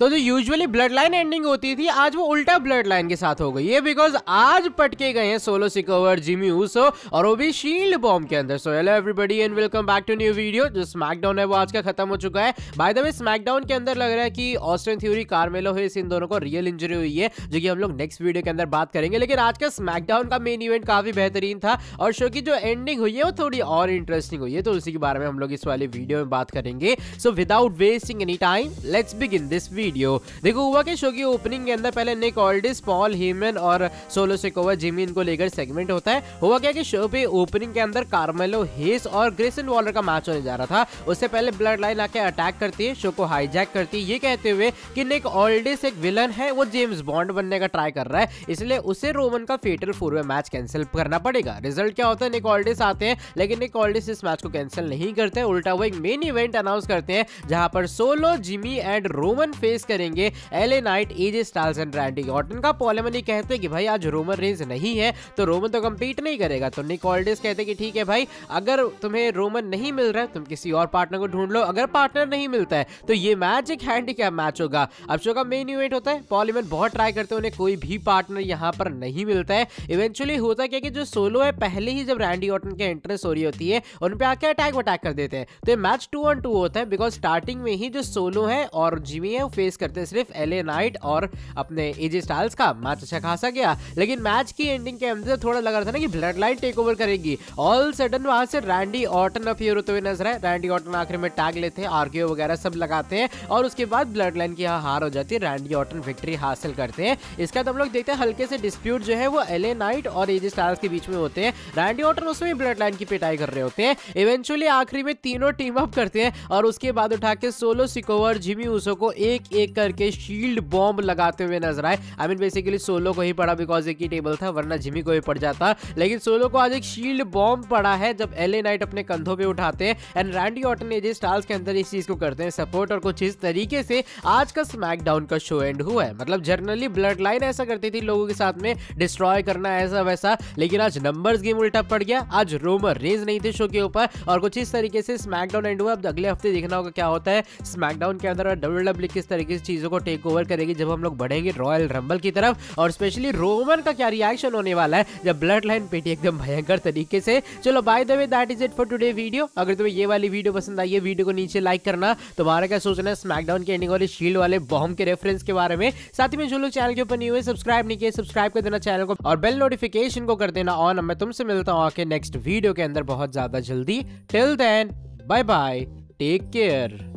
तो जो usually blood line ending होती थी आज वो उल्टा ब्लड लाइन के साथ हो गई है बिकॉज आज पटके गए हैं सोलो सिकोवर जिमी ऊसो और वो भी शील्ड बॉम्ब के अंदर so hello everybody and welcome back to new video जो स्मैकडाउन है वो आज का खत्म हो चुका है बाय द वे स्मैकडाउन के अंदर लग रहा है कि ऑस्ट्रेन थ्योरी कार्मेलो है इन दोनों को रियल इंजरी हुई है जो कि हम लोग नेक्स्ट वीडियो के अंदर बात करेंगे लेकिन आज का स्मैकडाउन का मेन इवेंट काफी बेहतरीन था और शो की जो एंडिंग हुई है वो थोड़ी और इंटरेस्टिंग हुई है तो उसी के बारे में हम लोग इस वाले वीडियो में बात करेंगे so without wasting any time let's begin this video video देखो हुआ के शो की ओपनिंग के अंदर पहले निक ऑल्डिस पॉल हीमन और सोलो सिकोवा जिमी इनको लेकर सेगमेंट होता है हुआ क्या कि शो पे ओपनिंग के अंदर कार्मेलो हेस और ग्रेसन वॉलर का मैच होने जा रहा था उससे पहले ब्लड लाइन आके अटैक करती है शो को हाईजैक करती है ये कहते हुए कि निक ऑल्डिस एक विलन है वो जेम्स बॉन्ड बनने का ट्राई कर रहा है इसलिए उसे रोमन का fatal four way match cancel करना पड़ेगा रिजल्ट क्या होता है निक ऑल्डिस आते हैं लेकिन निक ऑल्डिस इस मैच को कैंसिल नहीं करते उल्टा वो एक मेन इवेंट अनाउंस करते हैं जहां पर Solo Jimmy and Roman face face करेंगे LA Knight AJ Styles and Randy Orton का पॉलेमनी कहते हैं कि भाई आज रोमन रेंज नहीं है तो रोमन तो कम्पीट नहीं करेगा तो निक कहते कि ठीक है भाई अगर तुम्हें रोमन नहीं मिल रहा है तुम किसी और पार्टनर को ढूंढ लो अगर पार्टनर नहीं मिलता है तो ये मैच एक हैंडीकैप मैच होगा अब शो का मेन इवेंट होता है पॉलीमन बहुत ट्राई करते हैं उन्हें कोई भी पार्टनर यहाँ पर नहीं मिलता है इवेंचुअली होता क्या कि जो सोलो है पहले ही जब रैंडी ऑर्टन के एंट्रेंस हो रही होती है उन पर आके अटैक वटैक कर देते हैं तो ये मैच टू ऑन टू होता है बिकॉज स्टार्टिंग में ही जो सोलो है और जिमी है फेस करते सिर्फ एले नाइट और अपने एजे स्टाइल्स का मैच अच्छा खासा गया लेकिन मैच की एंडिंग के अंदर थोड़ा लग रहा था ना कि ब्लड लाइन टेक ओवर करेगी ऑल सडन वहां से रैंडी ऑटन अफियर होते हुए नजर है रैंडी ऑटन आखिर में टैग लेते हैं आरक्यू वगैरह सब लगाते हैं और उसके बाद ब्लड लाइन की यहाँ हार हो जाती है रैंडी ऑटन विक्ट्री हासिल करते हैं इसका तो हम लोग देखते हैं हल्के से डिस्प्यूट जो है वो एले नाइट और एजे स्टाइल्स के बीच में होते हैं रैंडी ऑटन उसमें ब्लड लाइन की पिटाई कर रहे होते हैं इवेंचुअली आखिरी में तीनों टीम अप करते हैं और उसके बाद उठा के सोलो सिकोवर जिमी उसो को एक एक करके शील्ड बॉम्ब लगाते हुए नजर आए आई मीन बेसिकली सोलो को ही पड़ा बिकॉज एक ही टेबल था वरना जिमी को भी पड़ जाता लेकिन सोलो को आज एक शील्ड बॉम्ब पड़ा है जब एल नाइट अपने कंधों पर उठाते हैं and Randy Orton AJ Styles के अंदर इस चीज को करते हैं सपोर्ट और कुछ इस तरीके से आज का स्मैकडाउन का शो एंड हुआ है मतलब जर्नली ब्लड लाइन ऐसा करती थी लोगों के साथ में डिस्ट्रॉय करना ऐसा वैसा लेकिन आज नंबर्स गेम उल्टा पड़ गया आज रोमर रेज नहीं थे शो के ऊपर और कुछ इस तरीके से स्मैकडाउन एंड हुआ अब अगले हफ्ते देखना होगा क्या होता है स्मैकडाउन के अंदर डब्ल्यू डब्ल्यू e किस तरह तरीके से चीज़ों को टेक ओवर करेगी जब हम लोग बढ़ेंगे रॉयल रंबल की तरफ और स्पेशली रोमन का क्या रिएक्शन होने वाला है जब ब्लड लाइन पेटी एकदम भयंकर तरीके से चलो by the way that is it for today video अगर तुम्हें ये वाली वीडियो पसंद आई है वीडियो को नीचे लाइक करना तुम्हारा क्या सोचना है स्मैकडाउन के एंडिंग वाले शील्ड वाले बॉम्ब के रेफरेंस के बारे में साथ ही में जो लोग चैनल के ऊपर नहीं हुए सब्सक्राइब नहीं किए सब्सक्राइब कर देना चैनल को और बेल नोटिफिकेशन को कर देना ऑन मैं तुमसे मिलता हूँ आके नेक्स्ट वीडियो के अंदर बहुत ज्यादा जल्दी till then bye bye take care